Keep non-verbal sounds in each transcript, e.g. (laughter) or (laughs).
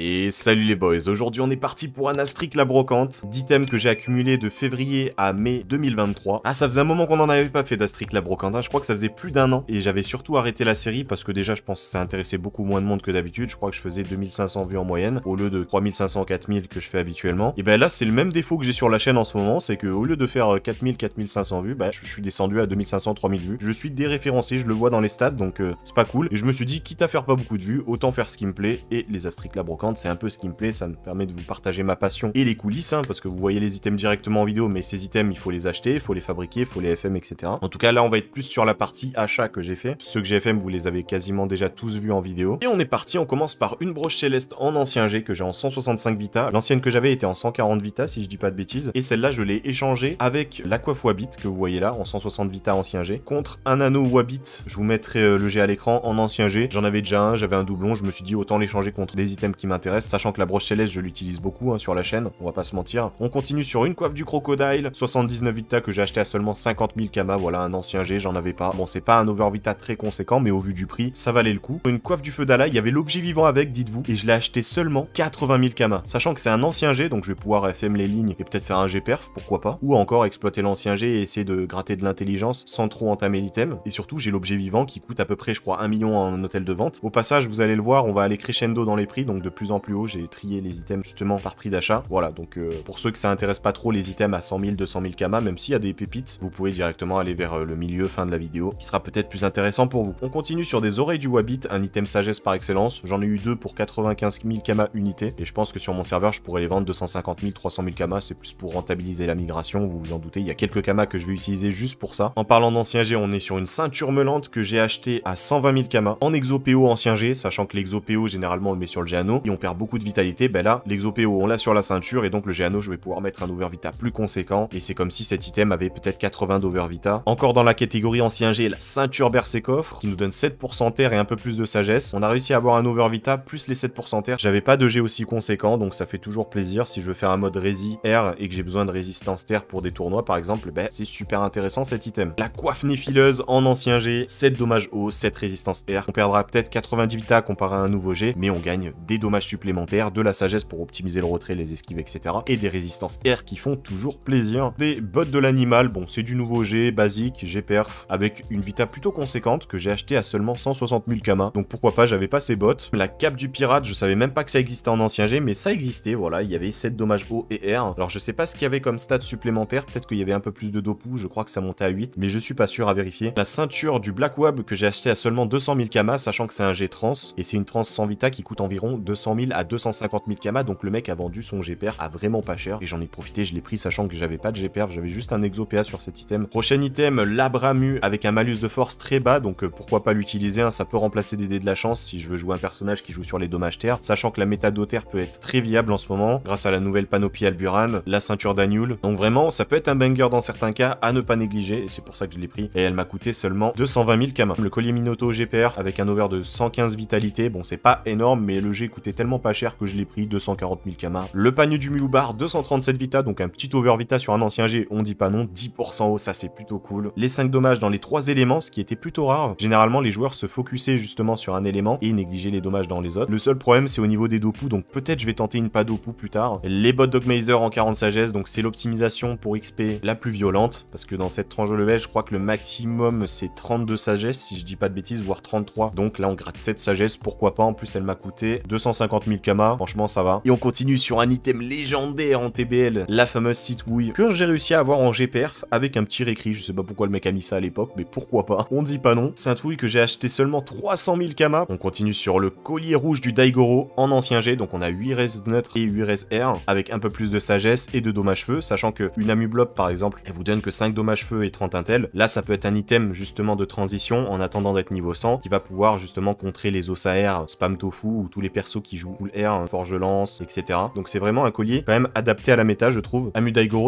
Et salut les boys, aujourd'hui on est parti pour Anastric la brocante, d'items que j'ai accumulé de février à mai 2023. Ah ça faisait un moment qu'on n'en avait pas fait d'Astric la brocante, hein. je crois que ça faisait plus d'un an. Et j'avais surtout arrêté la série parce que déjà je pense que ça intéressait beaucoup moins de monde que d'habitude, je crois que je faisais 2500 vues en moyenne, au lieu de 3500, 4000 que je fais habituellement. Et ben là c'est le même défaut que j'ai sur la chaîne en ce moment, c'est que au lieu de faire 4000, euh, 4500 vues, bah, je suis descendu à 2500, 3000 vues. Je suis déréférencé, je le vois dans les stats donc euh, c'est pas cool. Et je me suis dit quitte à faire pas beaucoup de vues, autant faire ce qui me plaît et les Astric la c'est un peu ce qui me plaît, ça me permet de vous partager ma passion et les coulisses, hein, parce que vous voyez les items directement en vidéo, mais ces items, il faut les acheter, il faut les fabriquer, il faut les FM, etc. En tout cas, là, on va être plus sur la partie achat que j'ai fait. Ceux que j'ai FM, vous les avez quasiment déjà tous vus en vidéo. Et on est parti, on commence par une broche céleste en ancien G que j'ai en 165 Vita. L'ancienne que j'avais était en 140 Vita, si je dis pas de bêtises, et celle-là, je l'ai échangée avec Wabit que vous voyez là, en 160 Vita ancien G, contre un anneau Wabit. Je vous mettrai euh, le G à l'écran en ancien G. J'en avais déjà un, j'avais un doublon, je me suis dit autant l'échanger contre des items qui intéresse, sachant que la broche céleste, je l'utilise beaucoup hein, sur la chaîne, on va pas se mentir. On continue sur une coiffe du crocodile, 79 Vita que j'ai acheté à seulement 50 000 Kama, voilà, un ancien G, j'en avais pas. Bon, c'est pas un over Vita très conséquent, mais au vu du prix, ça valait le coup. Une coiffe du feu d'Ala, il y avait l'objet vivant avec, dites-vous, et je l'ai acheté seulement 80 000 Kama. Sachant que c'est un ancien G, donc je vais pouvoir FM les lignes et peut-être faire un G perf, pourquoi pas. Ou encore exploiter l'ancien G et essayer de gratter de l'intelligence sans trop entamer l'item. Et surtout, j'ai l'objet vivant qui coûte à peu près, je crois, 1 million en hôtel de vente. Au passage, vous allez le voir, on va aller crescendo dans les prix, donc de plus plus en plus haut. J'ai trié les items justement par prix d'achat. Voilà, donc euh, pour ceux que ça intéresse pas trop les items à 100 000, 200 000 Kama, même s'il y a des pépites, vous pouvez directement aller vers euh, le milieu, fin de la vidéo, qui sera peut-être plus intéressant pour vous. On continue sur des oreilles du Wabit, un item sagesse par excellence. J'en ai eu deux pour 95 000 Kama unité, et je pense que sur mon serveur, je pourrais les vendre 250 000, 300 000 Kama. C'est plus pour rentabiliser la migration, vous vous en doutez. Il y a quelques Kama que je vais utiliser juste pour ça. En parlant d'ancien G, on est sur une ceinture melante que j'ai acheté à 120 000 Kama en exo PO ancien G, sachant que l'exo généralement on le met sur le Géano on perd beaucoup de vitalité, ben là, l'exopéo, on l'a sur la ceinture, et donc le Géano, je vais pouvoir mettre un Vita plus conséquent, et c'est comme si cet item avait peut-être 80 Vita. Encore dans la catégorie ancien G, la ceinture coffre qui nous donne 7% terre et un peu plus de sagesse. On a réussi à avoir un Over Vita plus les 7% terre. J'avais pas de G aussi conséquent, donc ça fait toujours plaisir. Si je veux faire un mode rési R et que j'ai besoin de résistance terre pour des tournois, par exemple, ben c'est super intéressant cet item. La coiffe néfileuse en ancien G, 7 dommages haut, 7 résistance air. On perdra peut-être 90 vita comparé à un nouveau G, mais on gagne des dommages supplémentaire de la sagesse pour optimiser le retrait, les esquives, etc. Et des résistances air qui font toujours plaisir. Des bottes de l'animal, bon c'est du nouveau G, basique, j'ai perf, avec une vita plutôt conséquente que j'ai acheté à seulement 160 000 kama. Donc pourquoi pas, j'avais pas ces bottes. La cape du pirate, je savais même pas que ça existait en ancien G, mais ça existait, voilà, il y avait 7 dommages O et R. Alors je sais pas ce qu'il y avait comme stats supplémentaires, peut-être qu'il y avait un peu plus de dopou, je crois que ça montait à 8, mais je suis pas sûr à vérifier. La ceinture du Black Wab que j'ai acheté à seulement 200 000 kama, sachant que c'est un G trans, et c'est une trans sans vita qui coûte environ 200 100 000 à 250 000 kamas, donc le mec a vendu son GPR à vraiment pas cher, et j'en ai profité, je l'ai pris sachant que j'avais pas de GPR, j'avais juste un exopéa sur cet item. Prochain item, l'Abramu avec un malus de force très bas, donc euh, pourquoi pas l'utiliser, hein, ça peut remplacer des dés de la chance si je veux jouer un personnage qui joue sur les dommages terre, sachant que la méta terre peut être très viable en ce moment, grâce à la nouvelle panoplie Alburan, la ceinture d'Agnul, donc vraiment ça peut être un banger dans certains cas, à ne pas négliger, et c'est pour ça que je l'ai pris, et elle m'a coûté seulement 220 000 km. Le collier Minoto GPR avec un over de 115 vitalité, bon c'est pas énorme, mais le G coûtait tellement pas cher que je l'ai pris, 240 000 Kama. Le panier du Miloubar, 237 Vita, donc un petit over Vita sur un ancien G, on dit pas non, 10% haut, ça c'est plutôt cool. Les 5 dommages dans les 3 éléments, ce qui était plutôt rare. Généralement, les joueurs se focusaient justement sur un élément et négligeaient les dommages dans les autres. Le seul problème, c'est au niveau des Dopu, donc peut-être je vais tenter une pas dopou plus tard. Les bots Dogmazer en 40 sagesse, donc c'est l'optimisation pour XP la plus violente, parce que dans cette tranche de level, je crois que le maximum c'est 32 sagesse, si je dis pas de bêtises, voire 33. Donc là, on gratte 7 sagesse, pourquoi pas, en plus elle m'a coûté 250 50 000 km, franchement ça va. Et on continue sur un item légendaire en TBL, la fameuse Sitouille, que j'ai réussi à avoir en G-perf avec un petit récrit, je sais pas pourquoi le mec a mis ça à l'époque, mais pourquoi pas. On dit pas non, c'est que j'ai acheté seulement 300 000 kamas. On continue sur le collier rouge du Daigoro en ancien G, donc on a 8 res neutre et 8 res R, avec un peu plus de sagesse et de dommages feu, sachant que une Amu par exemple, elle vous donne que 5 dommages feu et 30 intel. Là ça peut être un item justement de transition en attendant d'être niveau 100, qui va pouvoir justement contrer les os spam tofu ou tous les persos qui joue full air, hein, forge lance, etc. Donc c'est vraiment un collier quand même adapté à la méta, je trouve. À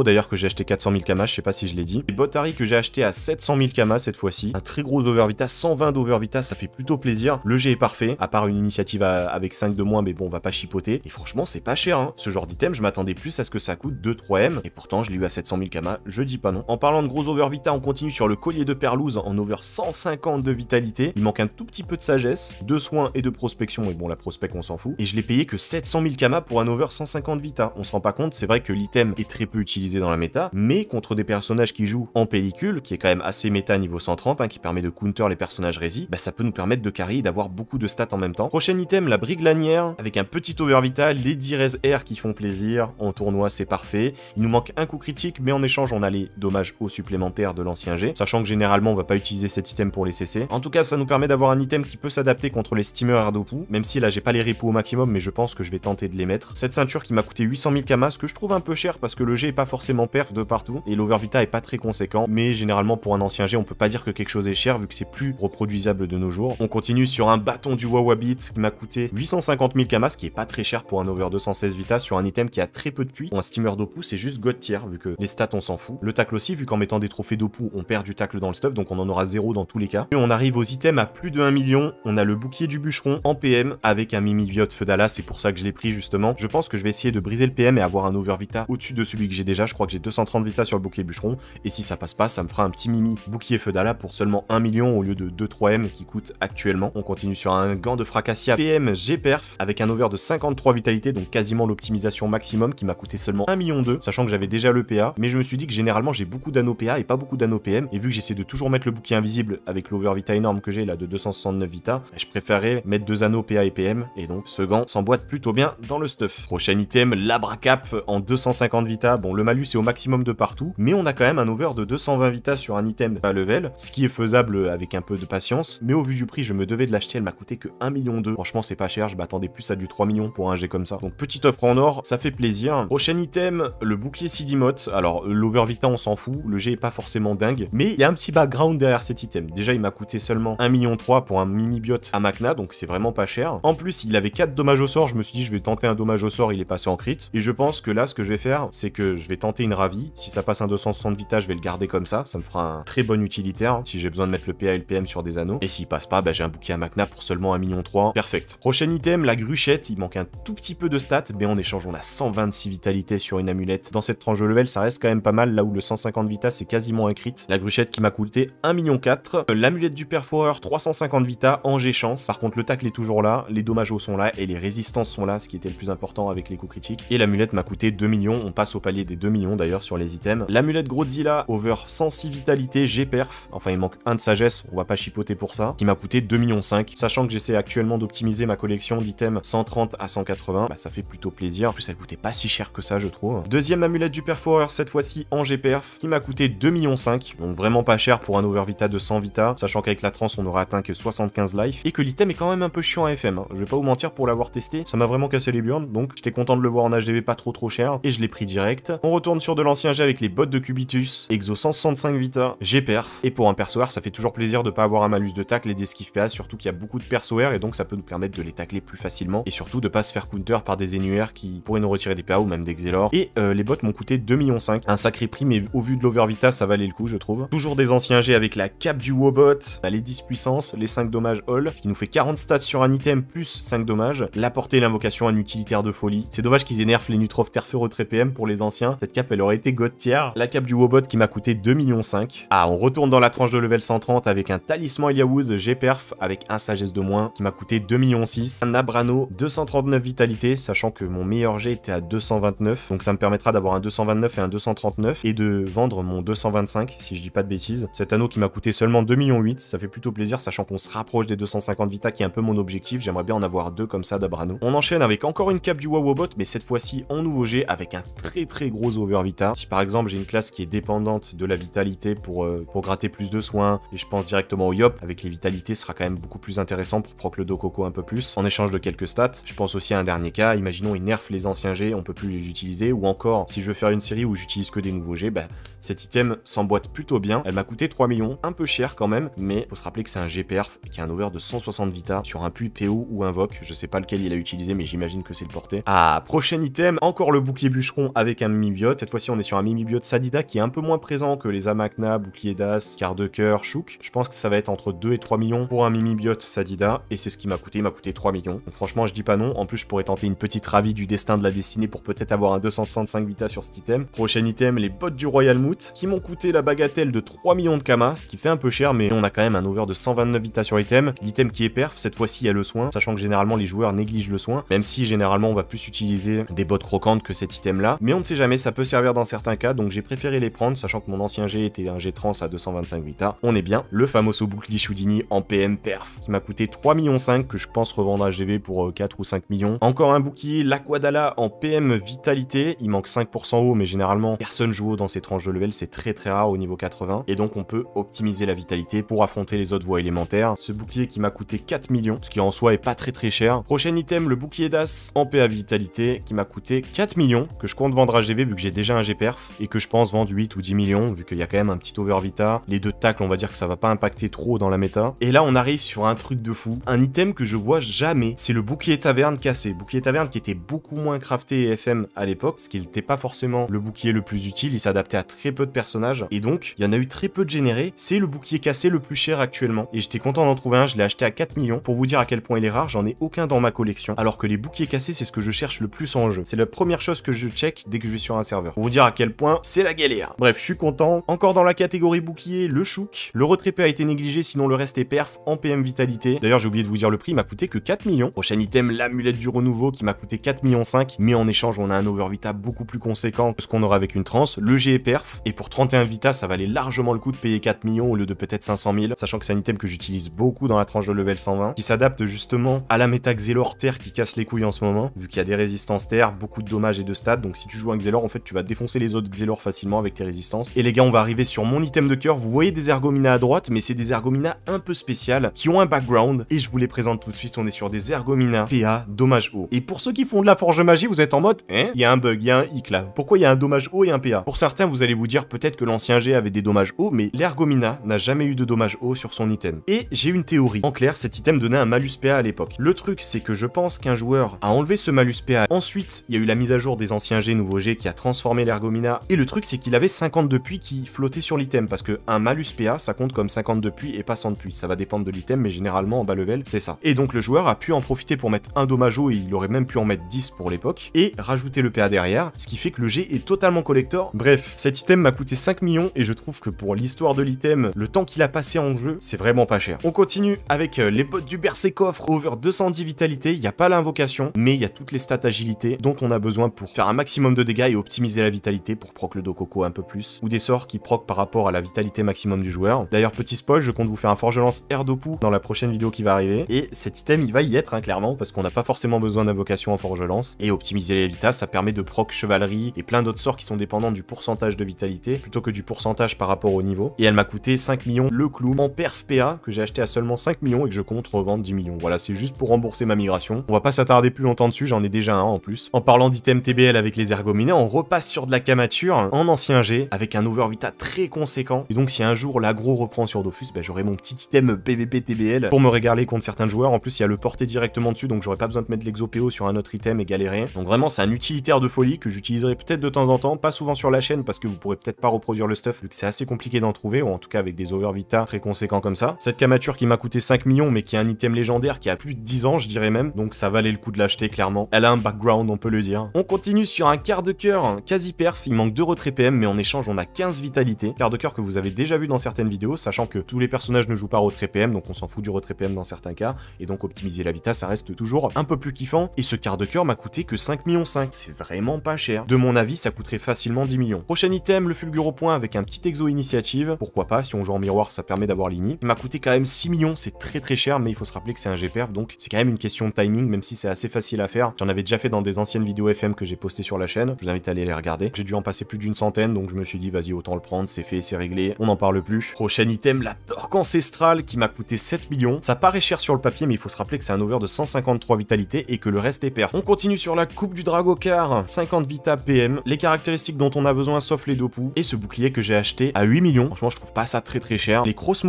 d'ailleurs que j'ai acheté 400 000 kamas, je sais pas si je l'ai dit. Et Botari que j'ai acheté à 700 000 kamas cette fois-ci. Un très gros overvita, 120 d'overvita, ça fait plutôt plaisir. Le G est parfait, à part une initiative avec 5 de moins, mais bon, on va pas chipoter. Et franchement, c'est pas cher, hein. Ce genre d'item, je m'attendais plus à ce que ça coûte 2-3M. Et pourtant, je l'ai eu à 700 000 kamas, je dis pas non. En parlant de gros overvita, on continue sur le collier de Perlouse en over 150 de vitalité. Il manque un tout petit peu de sagesse, de soins et de prospection, et bon, la prospect, on s'en fout et je l'ai payé que 700 000 Kama pour un over 150 Vita. On se rend pas compte, c'est vrai que l'item est très peu utilisé dans la méta, mais contre des personnages qui jouent en pellicule, qui est quand même assez méta niveau 130, hein, qui permet de counter les personnages résis. Bah, ça peut nous permettre de carry d'avoir beaucoup de stats en même temps. Prochain item, la brigue lanière, avec un petit over Vita, les 10 res R qui font plaisir, en tournoi c'est parfait. Il nous manque un coup critique, mais en échange on a les dommages hauts supplémentaires de l'ancien G, sachant que généralement on va pas utiliser cet item pour les CC. En tout cas, ça nous permet d'avoir un item qui peut s'adapter contre les steamers Ardopu, même si là j'ai pas les repos au maximum mais je pense que je vais tenter de les mettre. Cette ceinture qui m'a coûté 800 000 kamas, que je trouve un peu cher parce que le G est pas forcément perf de partout, et l'overvita est pas très conséquent, mais généralement pour un ancien G, on peut pas dire que quelque chose est cher vu que c'est plus reproduisable de nos jours. On continue sur un bâton du Beat qui m'a coûté 850 000 kamas, qui est pas très cher pour un over 216 Vita sur un item qui a très peu de puits. Un steamer d'Opu, c'est juste God tier vu que les stats on s'en fout. Le tacle aussi, vu qu'en mettant des trophées d'Opu, on perd du tacle dans le stuff, donc on en aura zéro dans tous les cas. Et on arrive aux items à plus de 1 million, on a le bouclier du bûcheron en PM avec un mimi Feudala, c'est pour ça que je l'ai pris justement. Je pense que je vais essayer de briser le PM et avoir un over vita au-dessus de celui que j'ai déjà. Je crois que j'ai 230 vita sur le bouclier bûcheron. Et si ça passe pas, ça me fera un petit mimi bouclier Feudala pour seulement 1 million au lieu de 2-3M qui coûte actuellement. On continue sur un gant de Fracassia PM G-Perf avec un over de 53 vitalité, donc quasiment l'optimisation maximum qui m'a coûté seulement 1 million 2, sachant que j'avais déjà le PA. Mais je me suis dit que généralement j'ai beaucoup d'anneaux PA et pas beaucoup d'anneaux PM. Et vu que j'essaie de toujours mettre le bouclier invisible avec l'over vita énorme que j'ai là de 269 vita, bah, je préférais mettre deux anneaux PA et PM. Et donc ce ce gant s'emboîte plutôt bien dans le stuff. Prochain item, l'abracap en 250 vita. Bon, le malus est au maximum de partout, mais on a quand même un over de 220 vita sur un item pas level, ce qui est faisable avec un peu de patience, mais au vu du prix, je me devais de l'acheter, elle m'a coûté que 1 million 2. Franchement, c'est pas cher, je m'attendais plus à du 3 millions pour un jet comme ça. Donc petite offre en or, ça fait plaisir. Prochain item, le bouclier Sidimot. Alors, l'over vita, on s'en fout, le jet est pas forcément dingue, mais il y a un petit background derrière cet item. Déjà, il m'a coûté seulement 1 million 3 pour un mini biote à Macna, donc c'est vraiment pas cher. En plus, il avait 4 dommage au sort, je me suis dit je vais tenter un dommage au sort, il est passé en crit. Et je pense que là, ce que je vais faire, c'est que je vais tenter une ravie. Si ça passe un 260 vita, je vais le garder comme ça. Ça me fera un très bon utilitaire hein, si j'ai besoin de mettre le PA PM sur des anneaux. Et s'il passe pas, bah, j'ai un bouquet à macna pour seulement 1 million 3. Perfect. Prochain item, la gruchette. Il manque un tout petit peu de stats, mais en échange, on a 126 vitalité sur une amulette. Dans cette tranche de level, ça reste quand même pas mal, là où le 150 vita, c'est quasiment un crit. La gruchette qui m'a coûté 1 million 4. Euh, l'amulette du perforeur, 350 vita, en G chance. Par contre, le tacle est toujours là, les dommages au sont là, et les résistances sont là, ce qui était le plus important avec les coups critiques. Et l'amulette m'a coûté 2 millions, on passe au palier des 2 millions d'ailleurs sur les items. L'amulette Grozilla, over 106 vitalité, G perf, enfin il manque un de sagesse, on va pas chipoter pour ça, qui m'a coûté 2 millions 5. Sachant que j'essaie actuellement d'optimiser ma collection d'items 130 à 180, bah, ça fait plutôt plaisir. En plus elle coûtait pas si cher que ça je trouve. Deuxième amulette du Perforer, cette fois-ci en G perf, qui m'a coûté 2 millions 5, donc vraiment pas cher pour un Over Vita de 100 vita, sachant qu'avec la trans on aura atteint que 75 life, et que l'item est quand même un peu chiant à FM, hein. je vais pas vous mentir pour la avoir testé. Ça m'a vraiment cassé les burnes, donc j'étais content de le voir en HDV pas trop trop cher, et je l'ai pris direct. On retourne sur de l'ancien G avec les bottes de Cubitus, Exo 165 Vita, G-Perf, et pour un perso ça fait toujours plaisir de pas avoir un malus de tacle et d'esquive PA, surtout qu'il y a beaucoup de perso et donc ça peut nous permettre de les tacler plus facilement, et surtout de pas se faire counter par des énuaires qui pourraient nous retirer des PA ou même des Xelor. Et euh, les bottes m'ont coûté 2 millions, 5, un sacré prix, mais au vu de l'Over Vita ça valait le coup, je trouve. Toujours des anciens G avec la cape du Wobot, bah, les 10 puissance, les 5 dommages all, qui nous fait 40 stats sur un item plus 5 dommages. La portée, l'invocation, un utilitaire de folie. C'est dommage qu'ils énervent les Nutrof Terfeu PM pour les anciens. Cette cape, elle aurait été god tier. La cape du Wobot qui m'a coûté 2 millions 5. Ah, on retourne dans la tranche de level 130 avec un talisman Eliawood G-Perf avec un sagesse de moins qui m'a coûté 2 millions 6. Un Abrano 239 vitalité, sachant que mon meilleur G était à 229. Donc ça me permettra d'avoir un 229 et un 239 et de vendre mon 225 si je dis pas de bêtises. Cet anneau qui m'a coûté seulement 2 millions 8, ça fait plutôt plaisir sachant qu'on se rapproche des 250 vita qui est un peu mon objectif. J'aimerais bien en avoir deux comme ça d'Abrano. On enchaîne avec encore une cape du Wawobot, mais cette fois-ci en nouveau G avec un très très gros over Vita. Si par exemple j'ai une classe qui est dépendante de la vitalité pour, euh, pour gratter plus de soins, et je pense directement au Yop, avec les vitalités sera quand même beaucoup plus intéressant pour proc le coco un peu plus, en échange de quelques stats. Je pense aussi à un dernier cas, imaginons il nerf les anciens G, on peut plus les utiliser, ou encore si je veux faire une série où j'utilise que des nouveaux G, bah, cet item s'emboîte plutôt bien. Elle m'a coûté 3 millions, un peu cher quand même, mais faut se rappeler que c'est un G qui a un over de 160 vita sur un puits PO ou invoque, je sais pas lequel il a utilisé, mais j'imagine que c'est le porté. Ah, prochain item, encore le bouclier bûcheron avec un mimibiote. Cette fois-ci, on est sur un mimibiote Sadida qui est un peu moins présent que les Amakna, bouclier d'As, quart de cœur, Chouk. Je pense que ça va être entre 2 et 3 millions pour un mimibiote Sadida, et c'est ce qui m'a coûté. Il m'a coûté 3 millions. franchement, je dis pas non. En plus, je pourrais tenter une petite ravie du destin de la destinée pour peut-être avoir un 265 vita sur cet item. Prochain item, les bottes du Royal Moot qui m'ont coûté la bagatelle de 3 millions de Kama, ce qui fait un peu cher, mais on a quand même un over de 129 vita sur item. L'item qui est perf, cette fois-ci, il y a le soin, sachant que généralement les néglige le soin, même si généralement on va plus utiliser des bottes croquantes que cet item là, mais on ne sait jamais, ça peut servir dans certains cas, donc j'ai préféré les prendre, sachant que mon ancien G était un G trans à 225 vita, on est bien, le fameux bouclier Shoudini en PM perf, qui m'a coûté 3 millions 5 que je pense revendre à GV pour 4 euh, ou 5 millions, encore un bouclier l'Aquadala en PM vitalité, il manque 5% haut, mais généralement personne joue haut dans ces tranches de level, c'est très très rare au niveau 80, et donc on peut optimiser la vitalité pour affronter les autres voies élémentaires, ce bouclier qui m'a coûté 4 millions, ce qui en soi est pas très très cher, Prochain item, le bouclier d'as en PA vitalité qui m'a coûté 4 millions, que je compte vendre à GV vu que j'ai déjà un Gperf, perf et que je pense vendre 8 ou 10 millions vu qu'il y a quand même un petit over vita. Les deux tacles, on va dire que ça va pas impacter trop dans la méta. Et là, on arrive sur un truc de fou. Un item que je vois jamais, c'est le bouclier taverne cassé. Bouclier taverne qui était beaucoup moins crafté et FM à l'époque, parce qu'il n'était pas forcément le bouclier le plus utile. Il s'adaptait à très peu de personnages et donc il y en a eu très peu de générés. C'est le bouclier cassé le plus cher actuellement et j'étais content d'en trouver un. Je l'ai acheté à 4 millions. Pour vous dire à quel point il est rare, j'en ai aucun dans ma collection, alors que les boucliers cassés, c'est ce que je cherche le plus en jeu. C'est la première chose que je check dès que je vais sur un serveur. Pour vous dire à quel point c'est la galère. Bref, je suis content. Encore dans la catégorie bouclier, le chouk. Le retrépé a été négligé, sinon le reste est perf en PM vitalité. D'ailleurs, j'ai oublié de vous dire le prix, m'a coûté que 4 millions. Prochain item, l'amulette du renouveau qui m'a coûté 4 millions 5, mais en échange, on a un over vita beaucoup plus conséquent que ce qu'on aura avec une transe. Le G est perf, et pour 31 vita, ça valait largement le coup de payer 4 millions au lieu de peut-être 500 000, sachant que c'est un item que j'utilise beaucoup dans la tranche de level 120, qui s'adapte justement à la méta Xelor Terre qui casse les couilles en ce moment, vu qu'il y a des résistances Terre, beaucoup de dommages et de stats, donc si tu joues un Xelor, en fait, tu vas défoncer les autres Xelor facilement avec tes résistances. Et les gars, on va arriver sur mon item de cœur, vous voyez des ergominas à droite, mais c'est des Ergomina un peu spéciales, qui ont un background, et je vous les présente tout de suite, on est sur des Ergomina PA, dommage haut. Et pour ceux qui font de la forge magie, vous êtes en mode, hein, il y a un bug, il y a un hic là, pourquoi il y a un dommage haut et un PA Pour certains, vous allez vous dire peut-être que l'ancien G avait des dommages hauts, mais l'Ergomina n'a jamais eu de dommages hauts sur son item. Et j'ai une théorie, en clair, cet item donnait un malus PA à l'époque. Le truc, c'est que je pense qu'un joueur a enlevé ce malus PA. Ensuite, il y a eu la mise à jour des anciens G, nouveaux G qui a transformé l'ergomina. Et le truc, c'est qu'il avait de puits qui flottaient sur l'item parce que malus PA, ça compte comme de puits et pas 100 puits. Ça va dépendre de l'item, mais généralement en bas level, c'est ça. Et donc le joueur a pu en profiter pour mettre un dommageau et il aurait même pu en mettre 10 pour l'époque et rajouter le PA derrière, ce qui fait que le G est totalement collector. Bref, cet item m'a coûté 5 millions et je trouve que pour l'histoire de l'item, le temps qu'il a passé en jeu, c'est vraiment pas cher. On continue avec euh, les bottes du Berserk coffre over 210 vitalité il n'y a pas l'invocation, mais il y a toutes les stats agilité dont on a besoin pour faire un maximum de dégâts et optimiser la vitalité pour proc le Dococo un peu plus, ou des sorts qui proc par rapport à la vitalité maximum du joueur. D'ailleurs, petit spoil, je compte vous faire un forge lance Air dans la prochaine vidéo qui va arriver, et cet item il va y être hein, clairement, parce qu'on n'a pas forcément besoin d'invocation en forge lance, et optimiser les vitas, ça permet de proc chevalerie et plein d'autres sorts qui sont dépendants du pourcentage de vitalité, plutôt que du pourcentage par rapport au niveau, et elle m'a coûté 5 millions le clou en perf PA que j'ai acheté à seulement 5 millions et que je compte revendre 10 millions. Voilà, c'est juste pour rembourser ma migration. On va pas s'attarder plus longtemps dessus, j'en ai déjà un en plus. En parlant d'item TBL avec les ergominés, on repasse sur de la camature en ancien G avec un overvita très conséquent. Et donc si un jour l'agro reprend sur Dofus, bah, j'aurai mon petit item PVP TBL pour me régaler contre certains joueurs. En plus, il y a le porté directement dessus, donc j'aurai pas besoin de mettre l'exopéo sur un autre item et galérer. Donc vraiment, c'est un utilitaire de folie que j'utiliserai peut-être de temps en temps, pas souvent sur la chaîne parce que vous pourrez peut-être pas reproduire le stuff vu que c'est assez compliqué d'en trouver, ou en tout cas avec des overvita très conséquents comme ça. Cette camature qui m'a coûté 5 millions mais qui est un item légendaire qui a plus de 10 ans, je dirais même, donc ça valait le coup de l'acheter clairement. Elle a un background, on peut le dire. On continue sur un quart de cœur quasi perf, il manque 2 retraits PM, mais en échange on a 15 vitalités. Quart de cœur que vous avez déjà vu dans certaines vidéos, sachant que tous les personnages ne jouent pas retrait PM, donc on s'en fout du retrait PM dans certains cas, et donc optimiser la vita ça reste toujours un peu plus kiffant, et ce quart de cœur m'a coûté que 5 millions 5, c'est vraiment pas cher. De mon avis, ça coûterait facilement 10 millions. Prochain item, le fulguro point avec un petit exo initiative, pourquoi pas, si on joue en miroir ça permet d'avoir l'ini. m'a coûté quand même 6 millions, c'est très très cher, mais il faut se rappeler que c'est un perf, donc c'est quand même une question timing, même si c'est assez facile à faire. J'en avais déjà fait dans des anciennes vidéos FM que j'ai postées sur la chaîne. Je vous invite à aller les regarder. J'ai dû en passer plus d'une centaine, donc je me suis dit, vas-y, autant le prendre, c'est fait, c'est réglé, on n'en parle plus. Prochain item, la torque ancestrale qui m'a coûté 7 millions. Ça paraît cher sur le papier, mais il faut se rappeler que c'est un over de 153 vitalité et que le reste est perte. On continue sur la coupe du Car, 50 vita PM, les caractéristiques dont on a besoin sauf les dopous, et ce bouclier que j'ai acheté à 8 millions. Franchement, je trouve pas ça très très cher. Les grosses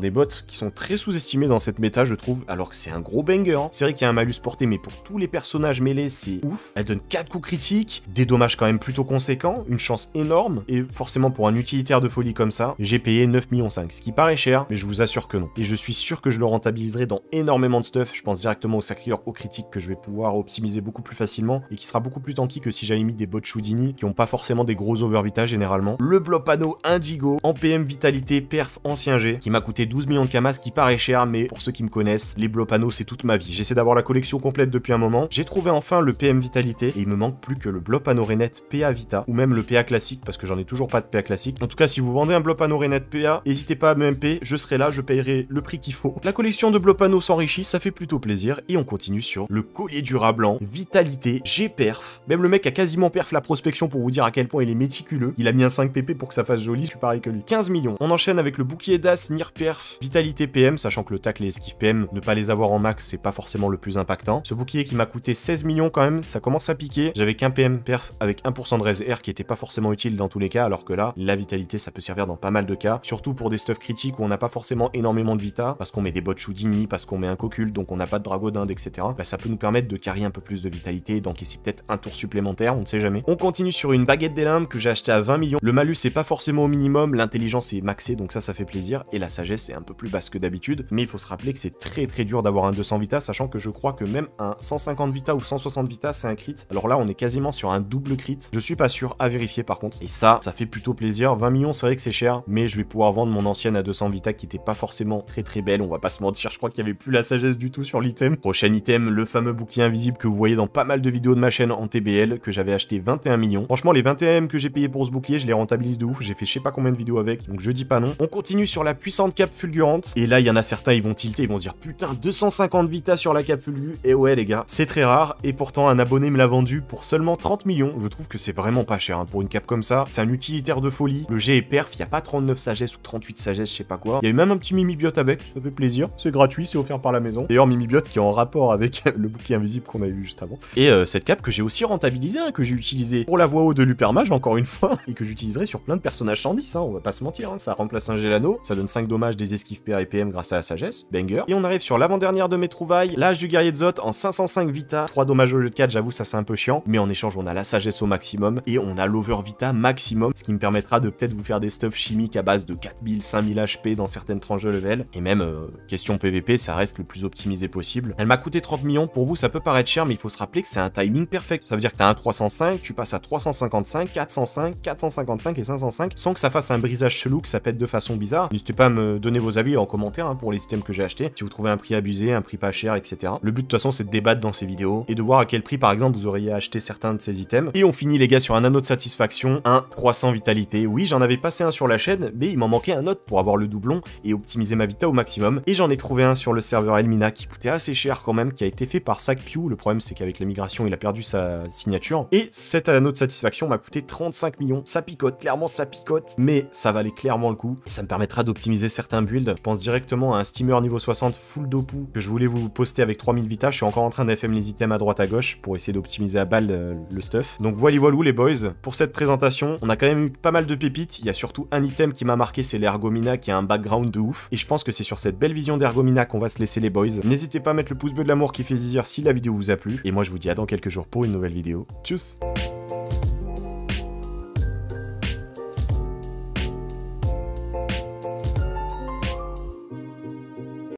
des bottes qui sont très sous-estimées dans cette méta, je trouve, alors que c'est un gros banger. Hein qui a un malus porté, mais pour tous les personnages mêlés, c'est ouf. Elle donne 4 coups critiques, des dommages quand même plutôt conséquents, une chance énorme, et forcément pour un utilitaire de folie comme ça, j'ai payé 9 millions 5, ce qui paraît cher, mais je vous assure que non. Et je suis sûr que je le rentabiliserai dans énormément de stuff, je pense directement au sacrieur, aux critiques que je vais pouvoir optimiser beaucoup plus facilement, et qui sera beaucoup plus tanky que si j'avais mis des bots qui n'ont pas forcément des gros Vita, généralement. Le Blopano Indigo, en PM Vitalité, perf ancien G, qui m'a coûté 12 millions de camas, ce qui paraît cher, mais pour ceux qui me connaissent, les Blopano c'est toute ma vie. J'essaie d'avoir la collection complète depuis un moment. J'ai trouvé enfin le PM Vitalité et il me manque plus que le Blob Renet PA Vita ou même le PA classique parce que j'en ai toujours pas de PA classique. En tout cas, si vous vendez un Blob Renet PA, n'hésitez pas à me MP, je serai là, je paierai le prix qu'il faut. La collection de Blob s'enrichit, ça fait plutôt plaisir et on continue sur le collier durable blanc, Vitalité, G-Perf. Même le mec a quasiment perf la prospection pour vous dire à quel point il est méticuleux. Il a mis un 5 pp pour que ça fasse joli, je suis pareil que lui. 15 millions. On enchaîne avec le bouclier d'As, Nir Perf, Vitalité PM, sachant que le tac les esquives PM, ne pas les avoir en max, c'est pas forcément le plus impactant. Ce bouclier qui m'a coûté 16 millions quand même, ça commence à piquer. J'avais qu'un PM perf avec 1% de R qui était pas forcément utile dans tous les cas, alors que là, la vitalité, ça peut servir dans pas mal de cas, surtout pour des stuffs critiques où on n'a pas forcément énormément de vita, parce qu'on met des bots choudini, parce qu'on met un Cocul, donc on n'a pas de Drago d'Inde, etc. Bah, ça peut nous permettre de carrer un peu plus de vitalité, d'encaisser peut-être un tour supplémentaire, on ne sait jamais. On continue sur une baguette des limbes que j'ai acheté à 20 millions. Le malus est pas forcément au minimum, l'intelligence est maxée, donc ça, ça fait plaisir, et la sagesse est un peu plus basse que d'habitude, mais il faut se rappeler que c'est très très dur d'avoir un 200 vita, sachant que je crois que même un 150 Vita ou 160 Vita, c'est un crit. Alors là, on est quasiment sur un double crit. Je suis pas sûr à vérifier par contre. Et ça, ça fait plutôt plaisir. 20 millions, c'est vrai que c'est cher, mais je vais pouvoir vendre mon ancienne à 200 Vita qui était pas forcément très très belle. On va pas se mentir, je crois qu'il y avait plus la sagesse du tout sur l'item. Prochain item, le fameux bouclier invisible que vous voyez dans pas mal de vidéos de ma chaîne en TBL, que j'avais acheté 21 millions. Franchement, les 21 M que j'ai payé pour ce bouclier, je les rentabilise de ouf. J'ai fait je sais pas combien de vidéos avec, donc je dis pas non. On continue sur la puissante cape fulgurante. Et là, il y en a certains, ils vont tilter, ils vont dire putain, 250 Vita sur la Capulu, et ouais les gars, c'est très rare, et pourtant un abonné me l'a vendu pour seulement 30 millions, je trouve que c'est vraiment pas cher hein, pour une cape comme ça, c'est un utilitaire de folie, le G est perf, y a pas 39 sagesse ou 38 sagesse, je sais pas quoi, Il y a eu même un petit Mimibiot avec, ça fait plaisir, c'est gratuit, c'est offert par la maison, d'ailleurs Mimibiot qui est en rapport avec (laughs) le bouclier invisible qu'on a vu juste avant, et euh, cette cape que j'ai aussi rentabilisée, hein, que j'ai utilisé pour la voix haut de l'Upermage encore une fois, (laughs) et que j'utiliserai sur plein de personnages 110, hein, on va pas se mentir, hein. ça remplace un Gelano, ça donne 5 dommages des esquives PA et PM grâce à la sagesse, banger, et on arrive sur l'avant-dernière de mes trouvailles, là du guerrier de Zot en 505 Vita, 3 dommages au lieu de 4, j'avoue ça c'est un peu chiant, mais en échange on a la sagesse au maximum et on a l'over Vita maximum, ce qui me permettra de peut-être vous faire des stuffs chimiques à base de 4000, 5000 HP dans certaines tranches de level, et même euh, question PVP, ça reste le plus optimisé possible. Elle m'a coûté 30 millions, pour vous ça peut paraître cher, mais il faut se rappeler que c'est un timing perfect, ça veut dire que t'as un 305, tu passes à 355, 405, 455 et 505, sans que ça fasse un brisage chelou, que ça pète de façon bizarre. N'hésitez pas à me donner vos avis en commentaire hein, pour les items que j'ai achetés, si vous trouvez un prix abusé, un prix pas cher, etc. Le but de toute façon c'est de débattre dans ces vidéos et de voir à quel prix par exemple vous auriez acheté certains de ces items. Et on finit les gars sur un anneau de satisfaction, un 300 vitalité. Oui j'en avais passé un sur la chaîne mais il m'en manquait un autre pour avoir le doublon et optimiser ma vita au maximum. Et j'en ai trouvé un sur le serveur Elmina qui coûtait assez cher quand même, qui a été fait par SacPew. Le problème c'est qu'avec la migration il a perdu sa signature. Et cet anneau de satisfaction m'a coûté 35 millions. Ça picote, clairement ça picote, mais ça valait clairement le coup. Et ça me permettra d'optimiser certains builds. Je pense directement à un steamer niveau 60 full dopu que je voulais vous poster avec 3000 Vita, je suis encore en train d'FM les items à droite à gauche pour essayer d'optimiser à balle euh, le stuff. Donc voilà voilou les boys, pour cette présentation, on a quand même eu pas mal de pépites, il y a surtout un item qui m'a marqué, c'est l'Ergomina qui a un background de ouf, et je pense que c'est sur cette belle vision d'Ergomina qu'on va se laisser les boys. N'hésitez pas à mettre le pouce bleu de l'amour qui fait zizir si la vidéo vous a plu, et moi je vous dis à dans quelques jours pour une nouvelle vidéo. Tchuss